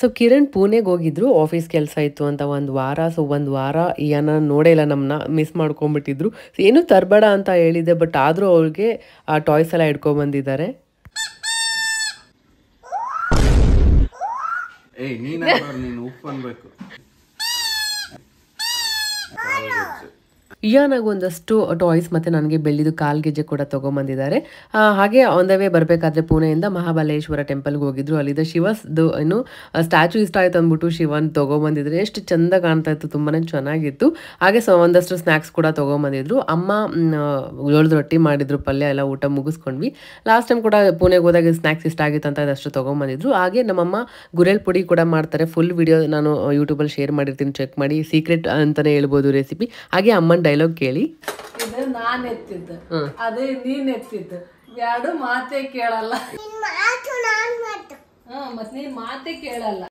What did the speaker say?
so Kiran ಪುಣೆಗೆ ಹೋಗಿದ್ರು office ಕೆಲಸ ಇತ್ತು ಅಂತ ಒಂದು ವಾರ ಸೊ ಒಂದು ವಾರ ಏನೋ ನೋಡೇ ಇಲ್ಲ ನಮ್ಮನ್ನ ಮಿಸ್ ಮಾಡ್ಕೊಂಬಿಟ್ಟಿದ್ರು ಸೊ ಏನೂ ತರಬೇಡ ಅಂತ ಹೇಳಿದೆ ಬಟ್ ಆದರೂ ಅವ್ರಿಗೆ ಆ ಟಾಯ್ಸ್ ಎಲ್ಲ ಇಟ್ಕೊಂಡ್ಬಂದಿದ್ದಾರೆ ಏಯ್ ನೀನು ನೀನು ಉಪ್ಪು ಅನ್ಬೇಕು ಇಯಾನಾಗ ಒಂದಷ್ಟು ಟಾಯ್ಸ್ ಮತ್ತೆ ನನಗೆ ಬೆಳ್ಳಿದು ಕಾಲ್ಗೆಜ್ಜೆ ಕೂಡ ತಗೊಂಡ್ಬಂದಿದ್ದಾರೆ ಹಾಗೆ ಆನ್ ವೇ ಬರಬೇಕಾದ್ರೆ ಪುಣೆಯಿಂದ ಮಹಾಬಲೇಶ್ವರ ಟೆಂಪಲ್ಗೆ ಹೋಗಿದ್ರು ಅಲ್ಲಿದ್ದ ಶಿವಸ್ದು ಏನು ಸ್ಟ್ಯಾಚು ಇಷ್ಟ ಆಯಿತು ಅಂದ್ಬಿಟ್ಟು ಶಿವನ್ ತೊಗೊಂಬಂದಿದ್ರು ಎಷ್ಟು ಚಂದ ಕಾಣ್ತಾ ಇತ್ತು ತುಂಬಾ ಚೆನ್ನಾಗಿತ್ತು ಹಾಗೆ ಸೊ ಒಂದಷ್ಟು ಸ್ನಾಕ್ಸ್ ಕೂಡ ತೊಗೊಂಬಂದಿದ್ರು ಅಮ್ಮ ಜೋಳದ ರೊಟ್ಟಿ ಮಾಡಿದ್ರು ಪಲ್ಯ ಎಲ್ಲ ಊಟ ಮುಗಿಸ್ಕೊಂಡ್ವಿ ಲಾಸ್ಟ್ ಟೈಮ್ ಕೂಡ ಪುಣೆಗೆ ಹೋದಾಗ ಸ್ನಾಕ್ಸ್ ಇಷ್ಟ ಆಗಿತ್ತು ಅಂತ ಅದಷ್ಟು ತೊಗೊಂಬಂದಿದ್ರು ಹಾಗೆ ನಮ್ಮಮ್ಮ ಗುರೆಲ್ ಪುಡಿ ಕೂಡ ಮಾಡ್ತಾರೆ ಫುಲ್ ವಿಡಿಯೋ ನಾನು ಯೂಟ್ಯೂಬಲ್ಲಿ ಶೇರ್ ಮಾಡಿರ್ತೀನಿ ಚೆಕ್ ಮಾಡಿ ಸೀಕ್ರೆಟ್ ಅಂತಾನೆ ಹೇಳ್ಬೋದು ರೆಸಿಪಿ ಹಾಗೆ ಅಮ್ಮನ ಡೈಲಾಗ್ ಕೇಳಿ ಇದು ನಾನ್ ಎತ್ತಿದ್ದು ಅದೇ ನೀನ್ ಎತ್ತಿದ್ದು ಎರಡು ಮಾತೇ ಕೇಳಲ್ಲ ಮಾತು ಮತ್ ನೀನ್ ಮಾತೇ ಕೇಳಲ್ಲ